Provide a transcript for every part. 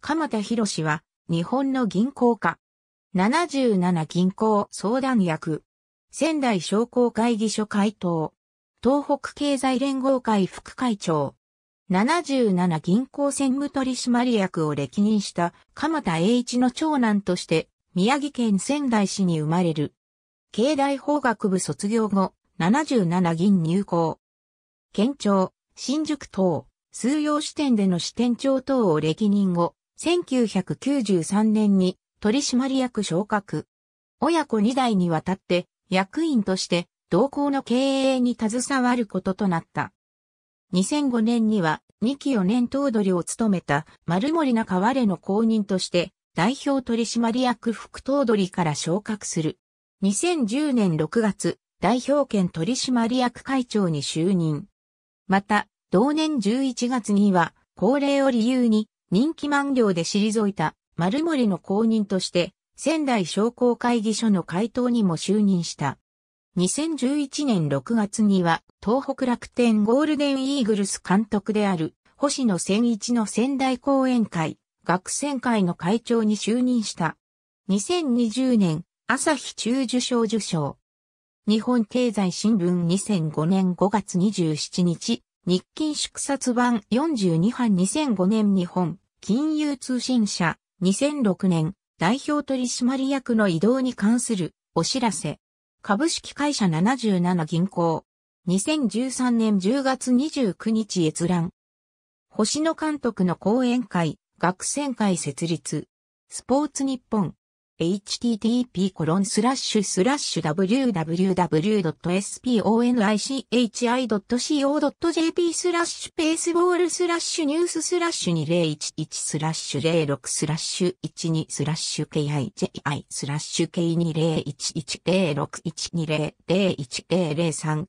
鎌田博士は、日本の銀行家。77銀行相談役。仙台商工会議所会頭。東北経済連合会副会長。77銀行専務取締役を歴任した鎌田栄一の長男として宮城県仙台市に生まれる。経大法学部卒業後、77銀入校。県庁、新宿等、数用支店での支店長等を歴任後、1993年に取締役昇格。親子2代にわたって役員として同行の経営に携わることとなった。2005年には2期4年頭取を務めた丸森中れの後任として代表取締役副頭取から昇格する。2010年6月、代表権取締役会長に就任。また、同年11月には、高齢を理由に人気満了で退いた丸森の後任として、仙台商工会議所の会頭にも就任した。2011年6月には、東北楽天ゴールデンイーグルス監督である、星野仙一の仙台講演会、学仙会の会長に就任した。2020年、朝日中受賞受賞。日本経済新聞2005年5月27日、日勤祝冊版42版2005年日本。金融通信社、2006年、代表取締役の移動に関するお知らせ。株式会社77銀行。2013年10月29日閲覧。星野監督の講演会、学選会設立。スポーツ日本。http://www.sponichi.co.jp スラッシュペースボールスラッシュニューススラッシュ2011スラッシュ06スラッシュ12スラッシュ KIJI スラッシュ K20110612010335.html2013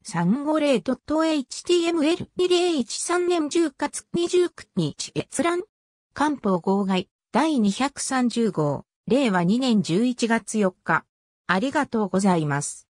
0 0年10月29日閲覧。官報号外第230号。令和2年11月4日。ありがとうございます。